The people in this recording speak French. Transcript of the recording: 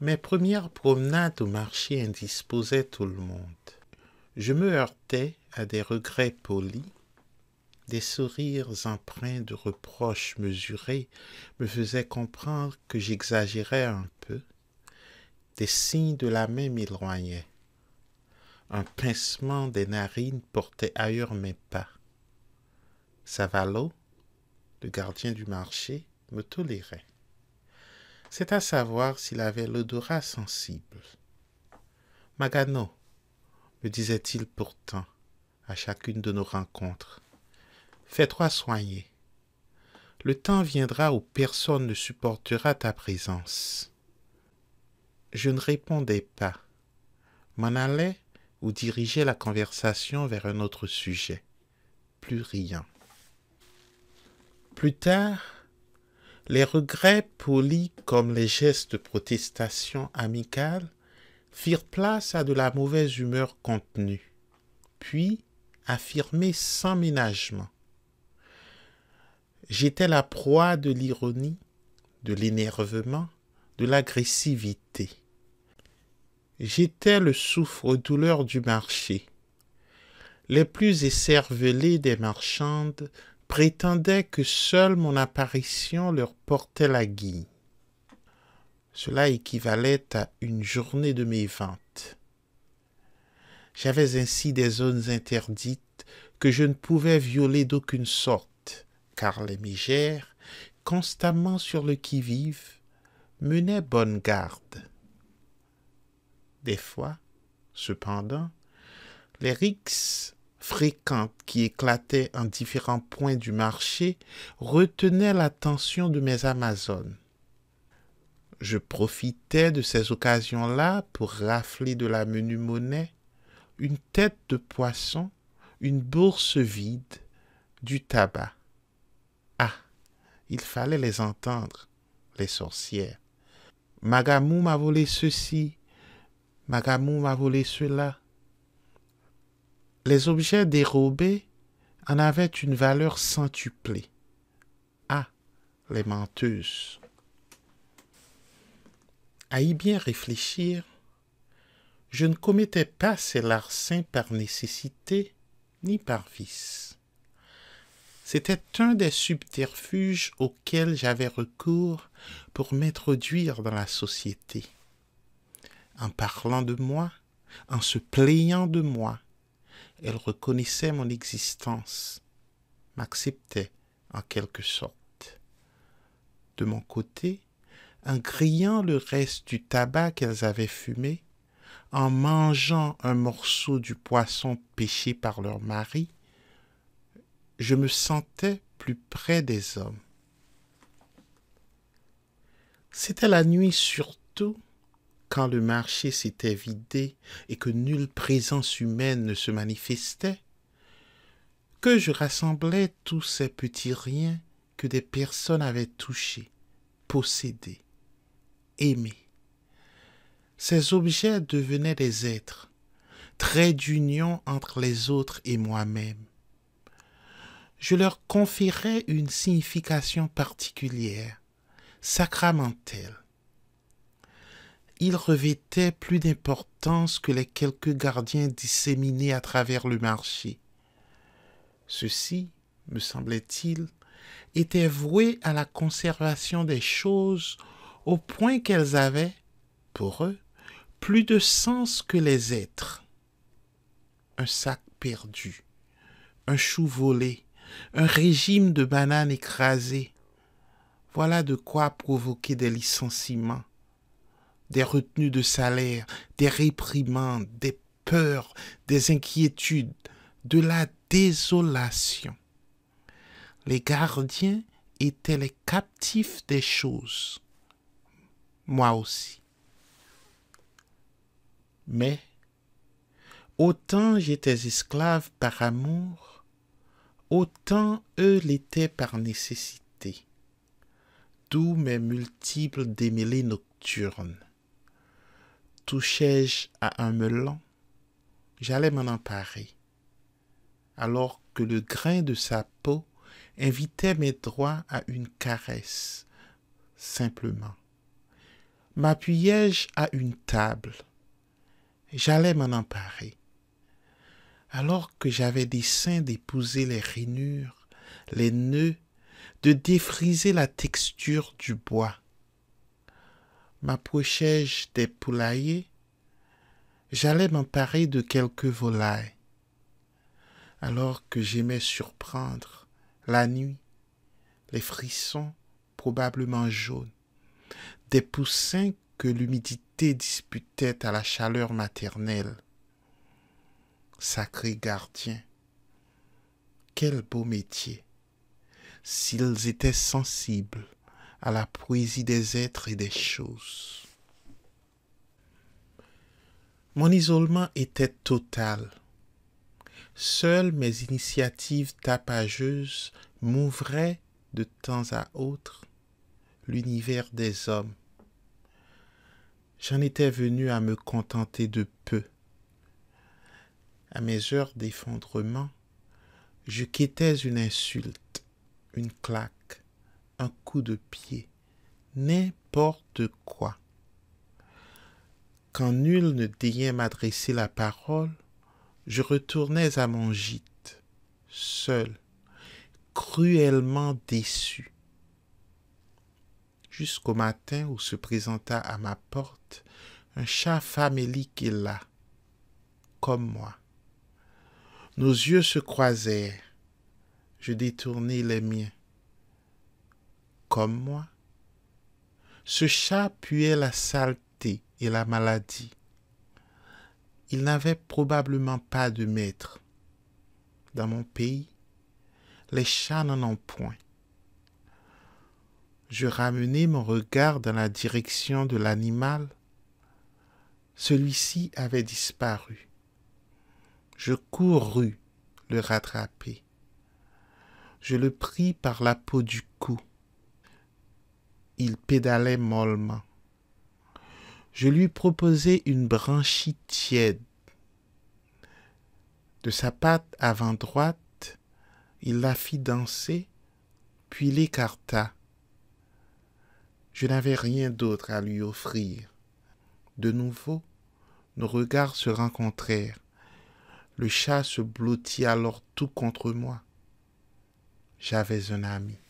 Mes premières promenades au marché indisposaient tout le monde. Je me heurtais à des regrets polis des sourires empreints de reproches mesurés me faisaient comprendre que j'exagérais un peu. Des signes de la main m'éloignaient. Un pincement des narines portait ailleurs mes pas. Savalo, le gardien du marché, me tolérait. C'est à savoir s'il avait l'odorat sensible. Magano, me disait-il pourtant à chacune de nos rencontres, Fais-toi soigner. Le temps viendra où personne ne supportera ta présence. Je ne répondais pas. M'en allais ou dirigeais la conversation vers un autre sujet, plus rien. Plus tard, les regrets polis comme les gestes de protestation amicales firent place à de la mauvaise humeur contenue, puis affirmée sans ménagement. J'étais la proie de l'ironie, de l'énervement, de l'agressivité. J'étais le souffre-douleur du marché. Les plus écervelés des marchandes prétendaient que seule mon apparition leur portait la guille. Cela équivalait à une journée de mes ventes. J'avais ainsi des zones interdites que je ne pouvais violer d'aucune sorte car les migères, constamment sur le qui-vive, menaient bonne garde. Des fois, cependant, les rixes fréquentes qui éclataient en différents points du marché retenaient l'attention de mes Amazones. Je profitais de ces occasions-là pour rafler de la menu monnaie une tête de poisson, une bourse vide, du tabac. Il fallait les entendre, les sorcières. Magamou m'a volé ceci, Magamou m'a volé cela. Les objets dérobés en avaient une valeur centuplée. Ah, les menteuses. À y bien réfléchir, je ne commettais pas ces larcins par nécessité ni par vice. C'était un des subterfuges auxquels j'avais recours pour m'introduire dans la société. En parlant de moi, en se plaignant de moi, elle reconnaissait mon existence, m'acceptait en quelque sorte. De mon côté, en grillant le reste du tabac qu'elles avaient fumé, en mangeant un morceau du poisson pêché par leur mari, je me sentais plus près des hommes. C'était la nuit surtout, quand le marché s'était vidé et que nulle présence humaine ne se manifestait, que je rassemblais tous ces petits riens que des personnes avaient touchés, possédés, aimés. Ces objets devenaient des êtres, traits d'union entre les autres et moi-même je leur conférais une signification particulière, sacramentelle. Ils revêtaient plus d'importance que les quelques gardiens disséminés à travers le marché. Ceux-ci, me semblait-il, étaient voués à la conservation des choses au point qu'elles avaient, pour eux, plus de sens que les êtres. Un sac perdu, un chou volé, un régime de bananes écrasées. Voilà de quoi provoquer des licenciements, des retenues de salaire, des réprimandes, des peurs, des inquiétudes, de la désolation. Les gardiens étaient les captifs des choses. Moi aussi. Mais, autant j'étais esclave par amour, autant eux l'étaient par nécessité, d'où mes multiples démêlés nocturnes. Touchais-je à un melon, j'allais m'en emparer, alors que le grain de sa peau invitait mes droits à une caresse, simplement. M'appuyais-je à une table, j'allais m'en emparer, alors que j'avais dessein d'épouser les rainures, les nœuds, de défriser la texture du bois. M'approchais-je des poulaillers, j'allais m'emparer de quelques volailles, alors que j'aimais surprendre la nuit, les frissons probablement jaunes, des poussins que l'humidité disputait à la chaleur maternelle sacré gardien. Quel beau métier. S'ils étaient sensibles à la poésie des êtres et des choses. Mon isolement était total. Seules mes initiatives tapageuses m'ouvraient de temps à autre l'univers des hommes. J'en étais venu à me contenter de peu à mes heures d'effondrement, je quittais une insulte, une claque, un coup de pied, n'importe quoi. Quand nul ne daignait m'adresser la parole, je retournais à mon gîte, seul, cruellement déçu. Jusqu'au matin où se présenta à ma porte un chat famélique là, comme moi nos yeux se croisèrent. Je détournai les miens. Comme moi. Ce chat puait la saleté et la maladie. Il n'avait probablement pas de maître. Dans mon pays, les chats n'en ont point. Je ramenai mon regard dans la direction de l'animal. Celui-ci avait disparu je courus le rattraper. Je le pris par la peau du cou. Il pédalait mollement. Je lui proposai une branchie tiède. De sa patte avant droite, il la fit danser, puis l'écarta. Je n'avais rien d'autre à lui offrir. De nouveau, nos regards se rencontrèrent. Le chat se blottit alors tout contre moi. J'avais un ami.